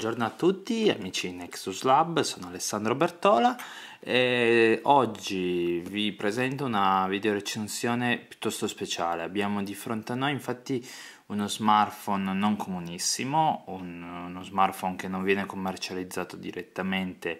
buongiorno a tutti amici Nexus Lab, sono Alessandro Bertola e oggi vi presento una video recensione piuttosto speciale. Abbiamo di fronte a noi infatti uno smartphone non comunissimo, un, uno smartphone che non viene commercializzato direttamente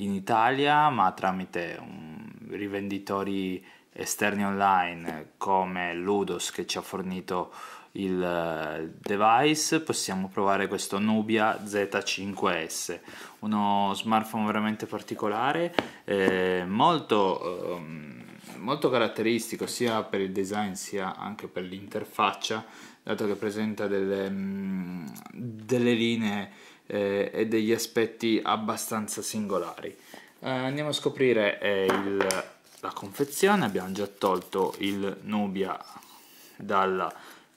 in Italia ma tramite un, rivenditori esterni online come Ludos che ci ha fornito il eh, device possiamo provare questo Nubia Z5S uno smartphone veramente particolare eh, molto, ehm, molto caratteristico sia per il design sia anche per l'interfaccia dato che presenta delle, mh, mm, delle linee eh, e degli aspetti abbastanza singolari eh, andiamo a scoprire eh, il, la confezione abbiamo già tolto il Nubia dalla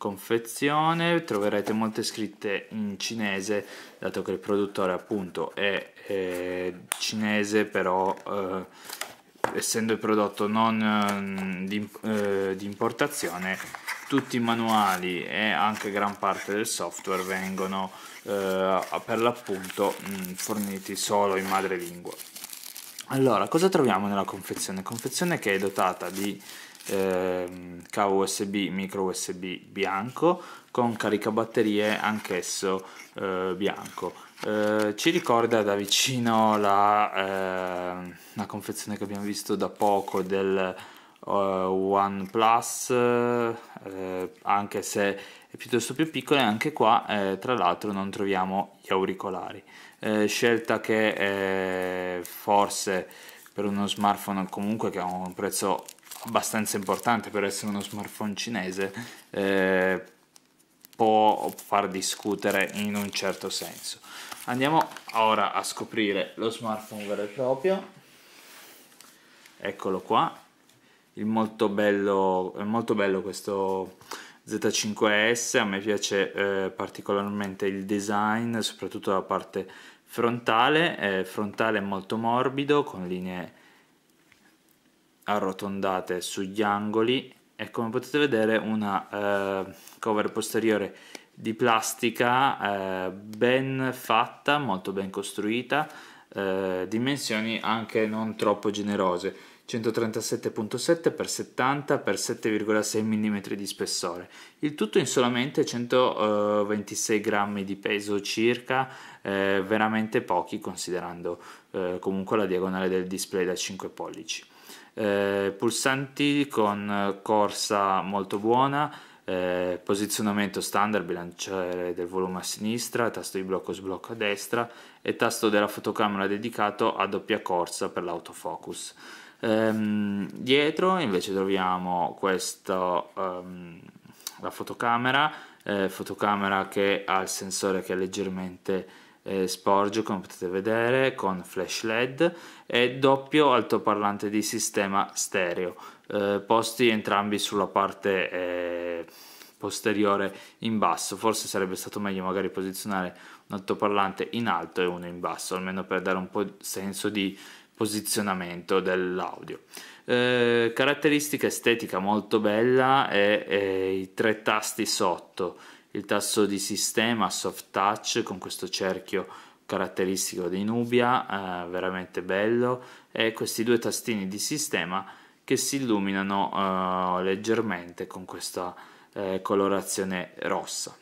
confezione troverete molte scritte in cinese dato che il produttore appunto è, è cinese però eh, essendo il prodotto non eh, di, eh, di, importazione tutti i manuali e anche gran parte del software vengono eh, per l'appunto mm, forniti solo in madrelingua allora cosa troviamo nella confezione? confezione che è dotata di eh, cavo USB, micro USB bianco con caricabatterie anch'esso eh, bianco. Eh, ci ricorda da vicino la, ehm, la, confezione che abbiamo visto da poco del uh, OnePlus, eh, anche se è piuttosto più piccola e anche qua eh, tra l'altro non troviamo gli auricolari. scelta che forse per uno smartphone comunque che ha un prezzo abbastanza importante per essere uno smartphone cinese, eh, può far discutere in un certo senso. Andiamo ora a scoprire lo smartphone vero e proprio. Eccolo qua. Il molto bello, è molto bello questo Z5S, a me piace eh, particolarmente il design, soprattutto la parte frontale, eh, frontale molto morbido con linee arrotondate sugli angoli e come potete vedere una eh, cover posteriore di plastica eh, ben fatta, molto ben costruita, eh, dimensioni anche non troppo generose, 137.7 x 70 x 7,6 mm di spessore. Il tutto in solamente 126 grammi di peso circa, eh, veramente pochi considerando eh, comunque la diagonale del display da 5 pollici. Eh, pulsanti con corsa molto buona, eh, posizionamento standard, bilanciere del volume a sinistra, tasto di blocco sblocco a destra e tasto della fotocamera dedicato a doppia corsa per l'autofocus. Ehm, dietro invece troviamo questo, ehm, la fotocamera, eh, fotocamera che ha il sensore che è leggermente eh, sporge come potete vedere con flash led e doppio altoparlante di sistema stereo eh, posti entrambi sulla parte eh, posteriore in basso forse sarebbe stato meglio magari posizionare un altoparlante in alto e uno in basso almeno per dare un po' di senso di posizionamento dell'audio eh, caratteristica estetica molto bella e eh, i tre tasti sotto il tasto di sistema soft touch con questo cerchio caratteristico di Nubia, eh, veramente bello, e questi due tastini di sistema che si illuminano eh, leggermente con questa eh, colorazione rossa.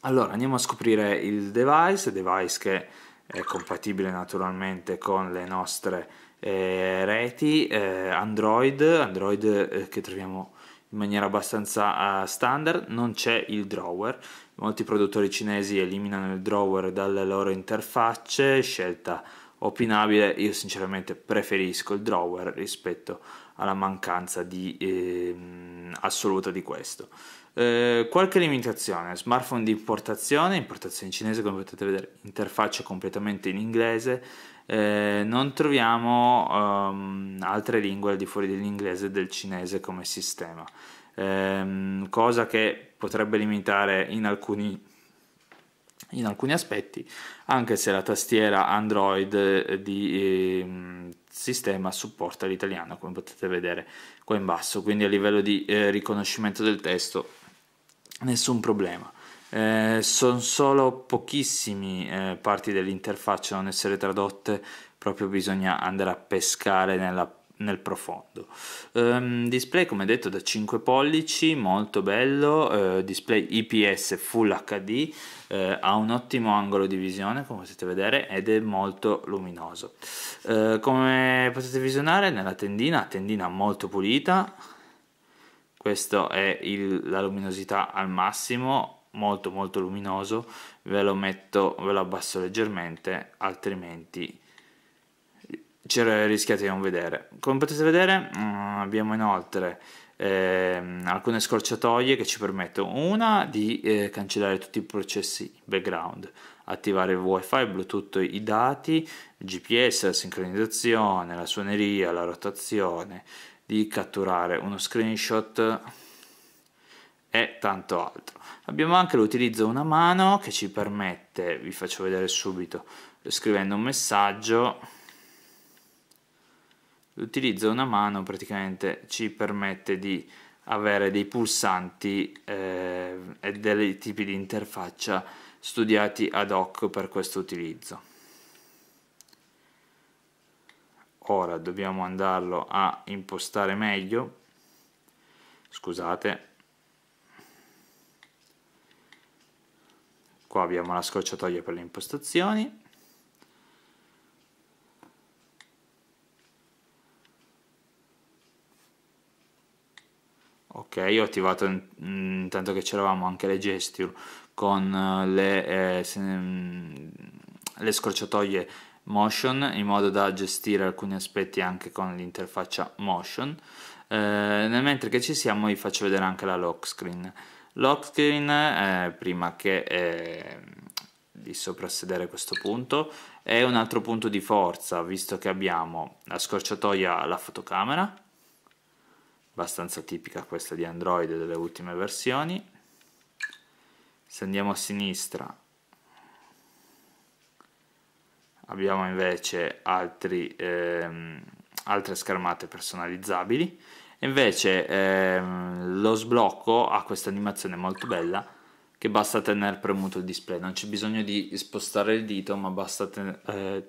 Allora andiamo a scoprire il device, device che è compatibile naturalmente con le nostre eh, reti eh, Android, Android eh, che troviamo in maniera abbastanza eh, standard, non c'è il drawer, molti produttori cinesi eliminano il drawer dalle loro interfacce, scelta opinabile, io sinceramente preferisco il drawer rispetto alla mancanza di, eh, assoluta di questo. Eh, qualche limitazione, smartphone di importazione, importazione cinese come potete vedere, interfaccia completamente in inglese, eh, non troviamo um, altre lingue al di fuori dell'inglese e del cinese come sistema, ehm, cosa che potrebbe limitare in alcuni in alcuni aspetti, anche se la tastiera Android eh, di eh, sistema supporta l'italiano, come potete vedere qua in basso, quindi a livello di eh, riconoscimento del testo nessun problema. Eh, sono solo pochissime eh, parti dell'interfaccia a non essere tradotte, proprio bisogna andare a pescare nella, nel profondo. Um, display come detto da 5 pollici, molto bello, eh, display IPS Full HD, eh, ha un ottimo angolo di visione come potete vedere ed è molto luminoso. Eh, come potete visionare nella tendina, tendina molto pulita, questa è il, la luminosità al massimo, molto molto luminoso ve lo metto ve lo abbasso leggermente altrimenti rischiate di non vedere come potete vedere mm, abbiamo inoltre ehm, alcune scorciatoie che ci permettono una di eh, cancellare tutti i processi background attivare wifi bluetooth i dati gps la sincronizzazione la suoneria la rotazione di catturare uno screenshot e tanto altro. Abbiamo anche l'utilizzo a una mano che ci permette, vi faccio vedere subito, scrivendo un messaggio, l'utilizzo a una mano praticamente ci permette di avere dei pulsanti eh, e dei tipi di interfaccia studiati ad hoc per questo utilizzo. Ora dobbiamo andarlo a impostare meglio, scusate, qua abbiamo la scorciatoia per le impostazioni ok ho attivato intanto che c'eravamo anche le gesture con eh, le, eh, mm, le scorciatoie motion in modo da gestire alcuni aspetti anche con l'interfaccia motion eh, mentre che ci siamo vi faccio vedere anche la lock screen Lockscreen eh, prima che eh, di soprassedere questo punto è un altro punto di forza visto che abbiamo la scorciatoia alla fotocamera abbastanza tipica questa di Android delle ultime versioni se andiamo a sinistra abbiamo invece altri, ehm, altre schermate personalizzabili Invece ehm, lo sblocco ha questa animazione molto bella che basta tenere premuto il display, non c'è bisogno di spostare il dito ma basta eh,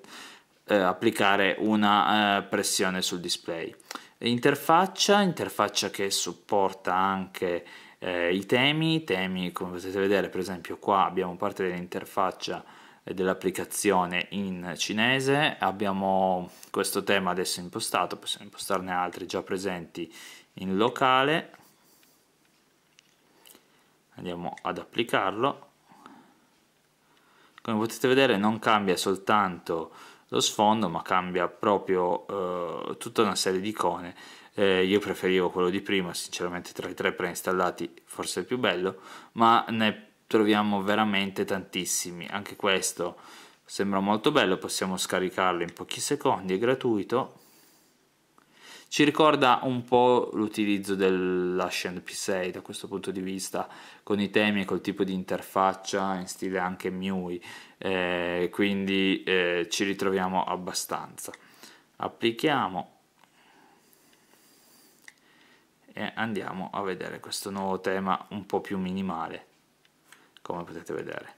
eh, applicare una eh, pressione sul display. Interfaccia, interfaccia che supporta anche eh, i temi, temi come potete vedere per esempio qua abbiamo parte dell'interfaccia dell'applicazione in cinese. Abbiamo questo tema adesso impostato, possiamo impostarne altri già presenti in locale. Andiamo ad applicarlo. Come potete vedere non cambia soltanto lo sfondo, ma cambia proprio eh, tutta una serie di icone. Eh, io preferivo quello di prima, sinceramente tra i tre preinstallati forse il più bello, ma ne troviamo veramente tantissimi anche questo sembra molto bello possiamo scaricarlo in pochi secondi è gratuito ci ricorda un po' l'utilizzo dell'Ascend P6 da questo punto di vista, con i temi e col tipo di interfaccia in stile anche MIUI, eh, quindi eh, ci ritroviamo abbastanza. Applichiamo e andiamo a vedere questo nuovo tema un po' più minimale come potete vedere.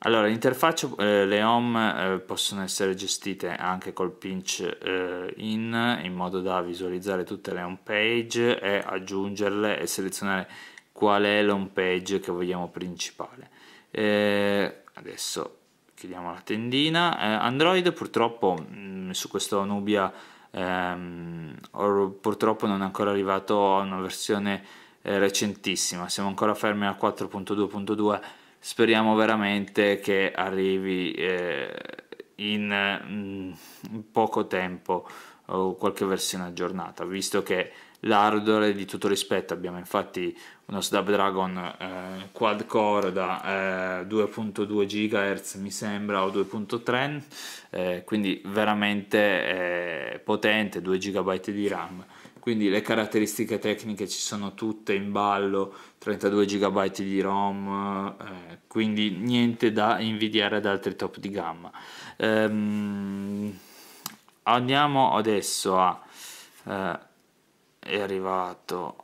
Allora, l'interfaccia, eh, le home eh, possono essere gestite anche col pinch eh, in, in modo da visualizzare tutte le home page e aggiungerle e selezionare qual è l'home page che vogliamo principale. Eh, adesso chiudiamo la tendina. Eh, Android purtroppo mh, mm, su questo Nubia ehm, or, purtroppo non è ancora arrivato a una versione eh, recentissima, siamo ancora fermi al 4.2.2, speriamo veramente che arrivi eh, in, mm, in, poco tempo oh, qualche versione aggiornata, visto che l'hardware di tutto rispetto abbiamo infatti uno Snapdragon eh, quad core da eh, 2.2 GHz mi sembra o 2.3 eh, quindi veramente eh, potente 2 GB di RAM quindi le caratteristiche tecniche ci sono tutte in ballo, 32 GB di ROM, eh, quindi niente da invidiare ad altri top di gamma. Ehm, andiamo adesso a... Eh, è arrivato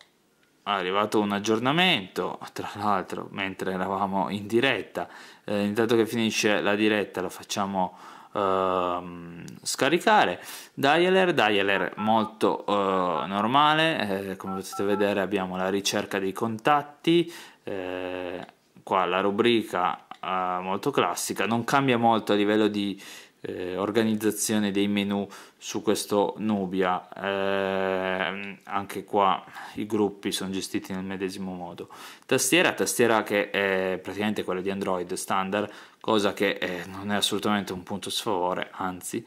è arrivato un aggiornamento, tra l'altro mentre eravamo in diretta, eh, intanto che finisce la diretta lo facciamo Ehm, scaricare. Dialer, dialer molto uh, normale, eh, come potete vedere abbiamo la ricerca dei contatti, eh, qua la rubrica eh, molto classica, non cambia molto a livello di eh, organizzazione dei menu su questo Nubia, eh, anche qua i gruppi sono gestiti nel medesimo modo. Tastiera, tastiera che è praticamente quella di Android standard, cosa che eh, non è assolutamente un punto sfavore, anzi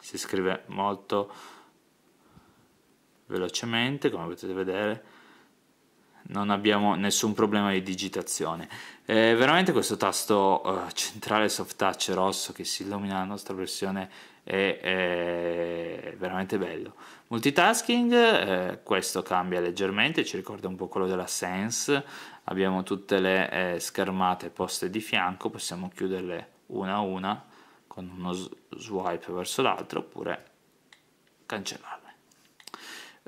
si scrive molto velocemente come potete vedere non abbiamo nessun problema di digitazione. Eh, veramente questo tasto uh, centrale soft touch rosso che si illumina la nostra versione è, è veramente bello. Multitasking, eh, questo cambia leggermente, ci ricorda un po' quello della Sense, abbiamo tutte le eh, schermate poste di fianco, possiamo chiuderle una a una con uno swipe verso l'altro oppure cancellarle.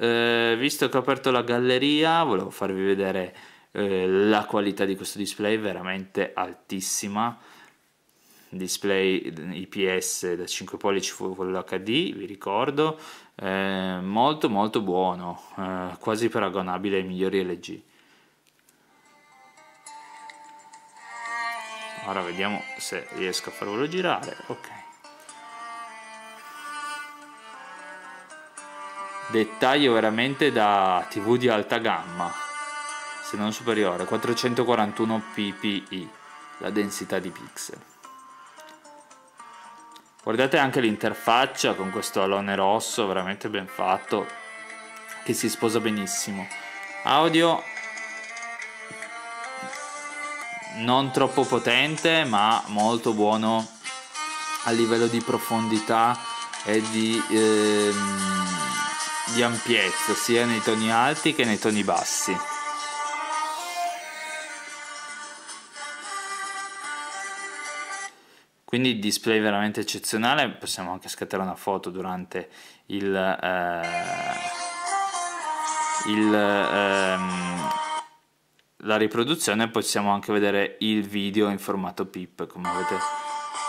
Eh, visto che ho aperto la galleria, volevo farvi vedere eh, la qualità di questo display, veramente altissima. Display IPS da 5 pollici Full HD, vi ricordo, eh, molto molto buono, eh, quasi paragonabile ai migliori LG. Ora vediamo se riesco a farvelo girare, ok. dettaglio veramente da tv di alta gamma se non superiore 441 ppi la densità di pixel guardate anche l'interfaccia con questo alone rosso veramente ben fatto che si sposa benissimo audio non troppo potente ma molto buono a livello di profondità e di ehm, di ampiezza sia nei toni alti che nei toni bassi. Quindi display veramente eccezionale, possiamo anche scattare una foto durante il, eh, il ehm, la riproduzione possiamo anche vedere il video in formato PIP come avete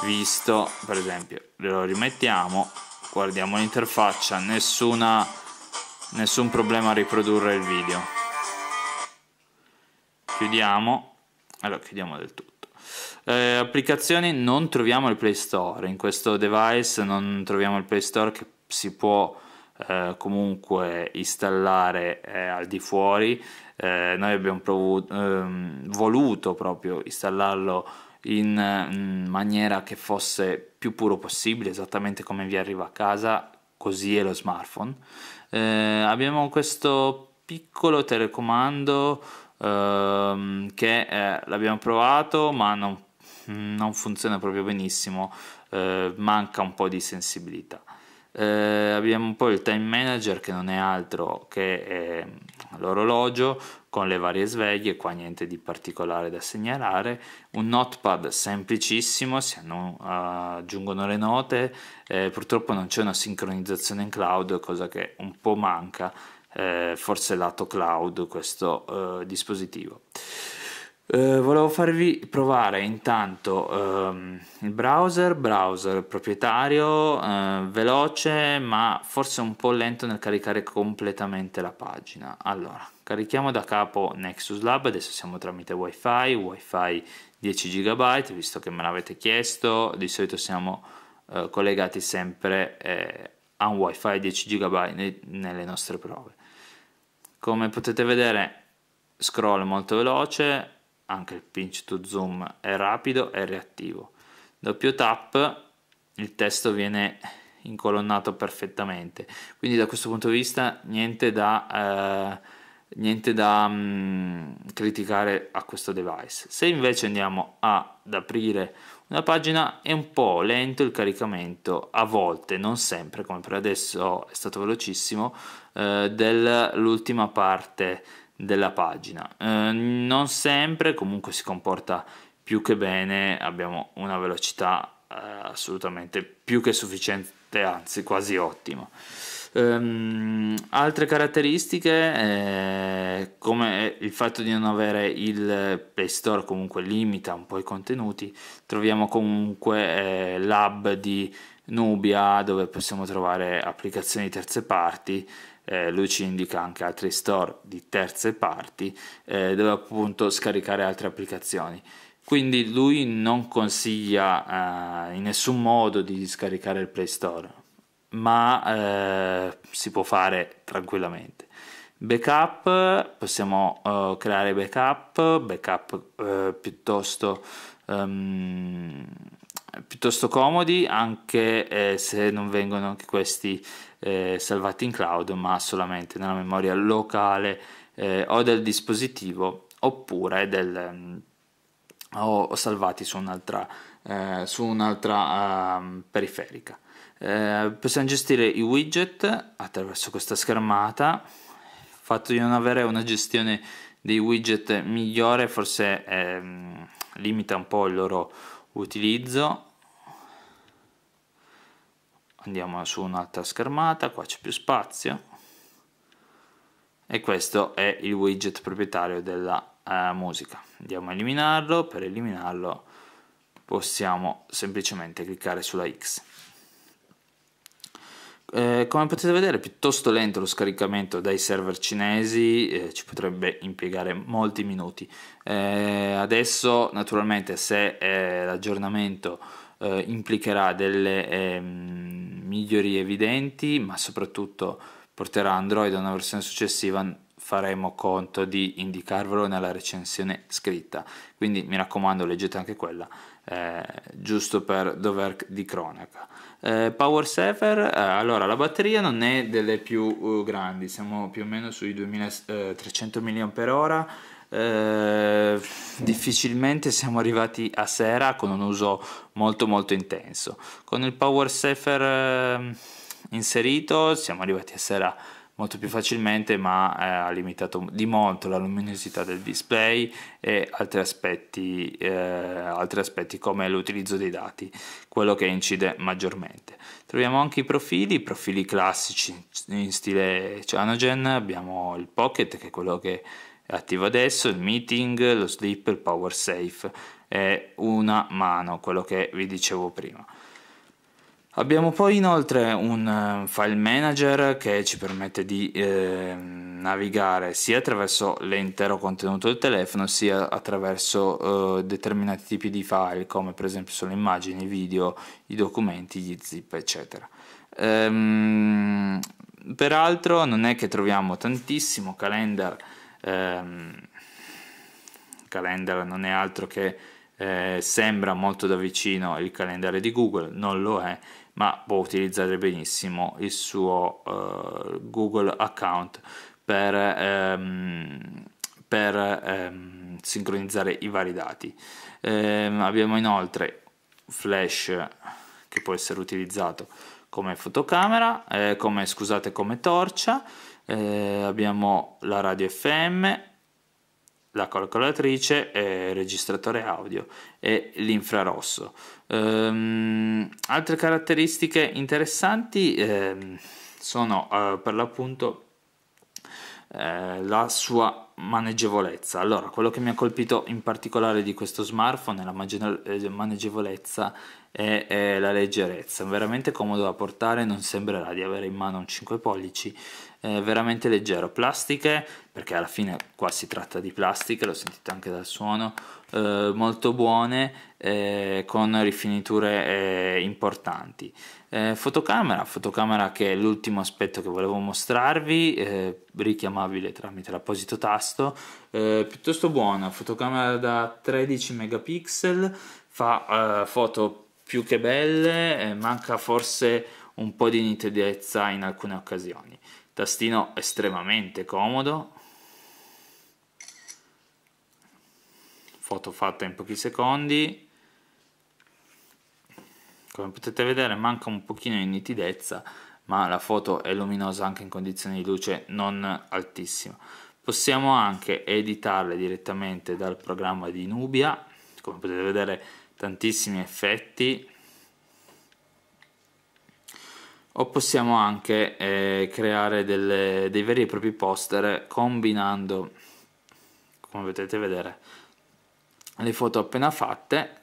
visto per esempio lo rimettiamo guardiamo l'interfaccia nessuna nessun problema a riprodurre il video chiudiamo allora chiudiamo del tutto eh, applicazioni non troviamo il Play Store in questo device non troviamo il Play Store che si può eh, comunque installare eh, al di fuori eh, noi abbiamo provuto, ehm, voluto proprio installarlo in mm, maniera che fosse più puro possibile, esattamente come vi arriva a casa, così è lo smartphone. Eh, abbiamo questo piccolo telecomando ehm, che eh, l'abbiamo provato ma non, non, funziona proprio benissimo, eh, manca un po' di sensibilità. Eh, abbiamo poi il time manager che non è altro che ehm, l'orologio con le varie sveglie, qua niente di particolare da segnalare, un notepad semplicissimo, si eh, aggiungono le note, eh, purtroppo non c'è una sincronizzazione in cloud, cosa che un po' manca, eh, forse lato cloud questo eh, dispositivo. Eh, volevo farvi provare intanto ehm, il browser, browser proprietario, eh, veloce ma forse un po' lento nel caricare completamente la pagina. Allora, Carichiamo da capo Nexus Lab, adesso siamo tramite wifi, wifi 10 GB, visto che me l'avete chiesto, di solito siamo eh, collegati sempre eh, a un wifi 10 GB ne nelle nostre prove. Come potete vedere scroll molto veloce, anche il pinch to zoom è rapido e reattivo. Doppio tap, il testo viene incolonnato perfettamente, quindi da questo punto di vista niente da... Eh, niente da mh, mm, criticare a questo device. Se invece andiamo ad aprire una pagina è un po' lento il caricamento, a volte, non sempre, come per adesso è stato velocissimo, eh, dell'ultima parte della pagina. Eh, non sempre, comunque si comporta più che bene, abbiamo una velocità eh, assolutamente più che sufficiente, anzi quasi ottima. Um, altre caratteristiche eh, come il fatto di non avere il Play Store comunque limita un po' i contenuti, troviamo comunque eh, l'hub di Nubia dove possiamo trovare applicazioni di terze parti eh, lui ci indica anche altri store di terze parti eh, dove appunto scaricare altre applicazioni quindi lui non consiglia eh, in nessun modo di scaricare il Play Store ma eh, si può fare tranquillamente. Backup, possiamo eh, creare backup, backup eh, piuttosto, um, piuttosto, comodi, anche eh, se non vengono anche questi eh, salvati in cloud, ma solamente nella memoria locale eh, o del dispositivo oppure del, o salvati su un'altra, su un'altra ehm, periferica. Eh, possiamo gestire i widget attraverso questa schermata il fatto di non avere una gestione dei widget migliore forse ehm, limita un po' il loro utilizzo andiamo su un'altra schermata qua c'è più spazio e questo è il widget proprietario della eh, musica andiamo a eliminarlo per eliminarlo possiamo semplicemente cliccare sulla X eh, come potete vedere è piuttosto lento lo scaricamento dai server cinesi, eh, ci potrebbe impiegare molti minuti. Eh, adesso naturalmente se eh, l'aggiornamento eh, implicherà delle ehm, migliorie evidenti, ma soprattutto porterà Android a una versione successiva, faremo conto di indicarvelo nella recensione scritta. Quindi mi raccomando leggete anche quella eh, giusto per dover di cronaca. Eh, power saver, eh, allora la batteria non è delle più uh, grandi, siamo più o meno sui 2300 eh, mAh. Eh, difficilmente siamo arrivati a sera con un uso molto molto intenso con il power safer eh, inserito siamo arrivati a sera molto più facilmente ma eh, ha limitato di molto la luminosità del display e altri aspetti, eh, altri aspetti come l'utilizzo dei dati, quello che incide maggiormente. Troviamo anche i profili, i profili classici in stile Cyanogen, abbiamo il Pocket che è quello che è attivo adesso, il Meeting, lo Sleep, il Power Safe e una mano, quello che vi dicevo prima. Abbiamo poi inoltre un eh, file manager che ci permette di eh, navigare sia attraverso l'intero contenuto del telefono sia attraverso eh, determinati tipi di file come per esempio sono immagini, video, i documenti, gli zip eccetera. Ehm, peraltro non è che troviamo tantissimo calendar, ehm, calendar non è altro che eh, sembra molto da vicino il calendario di Google, non lo è ma può utilizzare benissimo il suo uh, Google account per, ehm, per ehm, sincronizzare i vari dati. Ehm, abbiamo inoltre flash che può essere utilizzato come fotocamera, eh, come, scusate, come torcia, eh, abbiamo la radio FM, la calcolatrice, il registratore audio e l'infrarosso. Ehm, altre caratteristiche interessanti ehm, sono eh, per l'appunto eh, la sua maneggevolezza. Allora, quello che mi ha colpito in particolare di questo smartphone è la eh, maneggevolezza e, e la leggerezza. Veramente comodo da portare, non sembrerà di avere in mano un 5 pollici veramente leggero, plastiche perché alla fine qua si tratta di plastiche, lo sentite anche dal suono, eh, molto buone eh, con rifiniture eh, importanti. Eh, fotocamera, fotocamera che è l'ultimo aspetto che volevo mostrarvi, eh, richiamabile tramite l'apposito tasto, piuttosto buona, fotocamera da 13 megapixel, fa foto più che belle, manca forse un po' di nitidezza in alcune occasioni tastino estremamente comodo foto fatta in pochi secondi come potete vedere manca un pochino di nitidezza ma la foto è luminosa anche in condizioni di luce non altissima possiamo anche editarle direttamente dal programma di Nubia come potete vedere tantissimi effetti o possiamo anche eh, creare delle, dei veri e propri poster combinando come potete vedere le foto appena fatte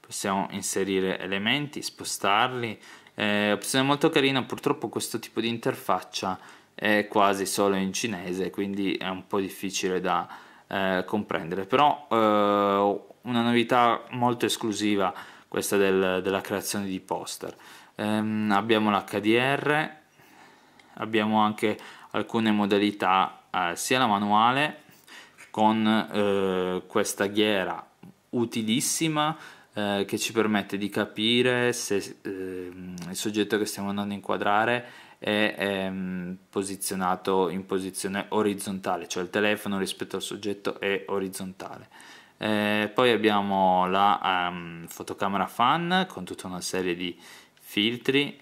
possiamo inserire elementi spostarli eh, opzione molto carina purtroppo questo tipo di interfaccia è quasi solo in cinese quindi è un po' difficile da eh, comprendere però eh, una novità molto esclusiva questa del, della creazione di poster. Ehm, abbiamo l'HDR, abbiamo anche alcune modalità eh, sia la manuale con eh, questa ghiera utilissima eh, che ci permette di capire se ehm, il soggetto che stiamo andando a inquadrare è, è ehm, posizionato in posizione orizzontale, cioè il telefono rispetto al soggetto è orizzontale. Eh, poi abbiamo la um, fotocamera fan con tutta una serie di filtri,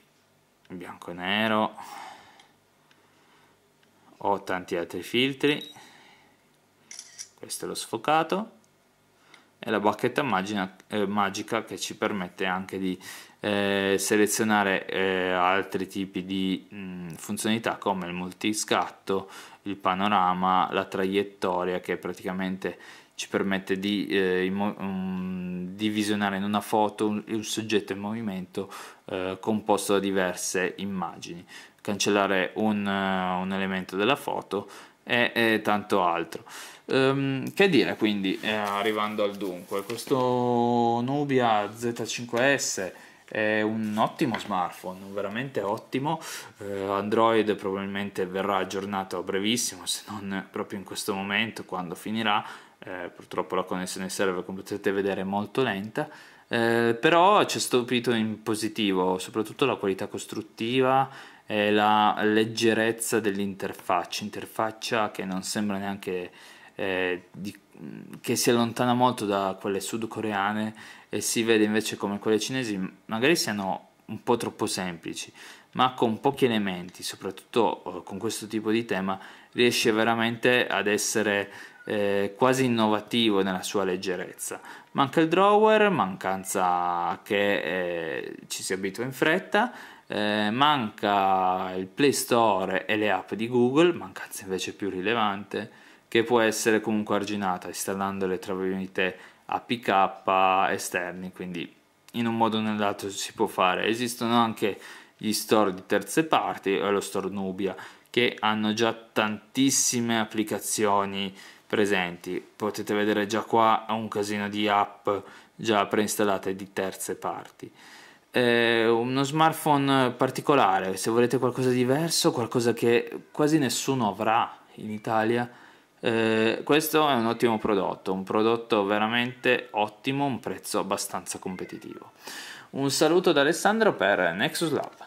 bianco e nero, ho tanti altri filtri, questo è lo sfocato, e la bacchetta magina, eh, magica che ci permette anche di eh, selezionare eh, altri tipi di mh, mm, funzionalità come il multiscatto, il panorama, la traiettoria che praticamente ci permette di, eh, um, mm, di, visionare in una foto un, un soggetto in movimento eh, composto da diverse immagini, cancellare un, uh, un elemento della foto e, e tanto altro. Um, che dire quindi, eh, arrivando al dunque, questo Nubia Z5S è un ottimo smartphone, veramente ottimo. Eh, Android probabilmente verrà aggiornato a brevissimo, se non proprio in questo momento, quando finirà eh, purtroppo la connessione server come potete vedere è molto lenta eh, però ci ha stupito in positivo soprattutto la qualità costruttiva e la leggerezza dell'interfaccia interfaccia che non sembra neanche eh, di, che si allontana molto da quelle sudcoreane e si vede invece come quelle cinesi magari siano un po' troppo semplici ma con pochi elementi soprattutto eh, con questo tipo di tema riesce veramente ad essere eh, quasi innovativo nella sua leggerezza. Manca il drawer, mancanza che eh, ci si abitua in fretta, eh, manca il Play Store e le app di Google, mancanza invece più rilevante, che può essere comunque arginata installando le traviate APK esterni, quindi in un modo o nell'altro si può fare. Esistono anche gli store di terze parti, o eh, lo store Nubia, che hanno già tantissime applicazioni presenti. Potete vedere già qua un casino di app già preinstallate di terze parti. Eh, uno smartphone particolare, se volete qualcosa di diverso, qualcosa che quasi nessuno avrà in Italia, eh, questo è un ottimo prodotto, un prodotto veramente ottimo, un prezzo abbastanza competitivo. Un saluto da Alessandro per Nexus Lab.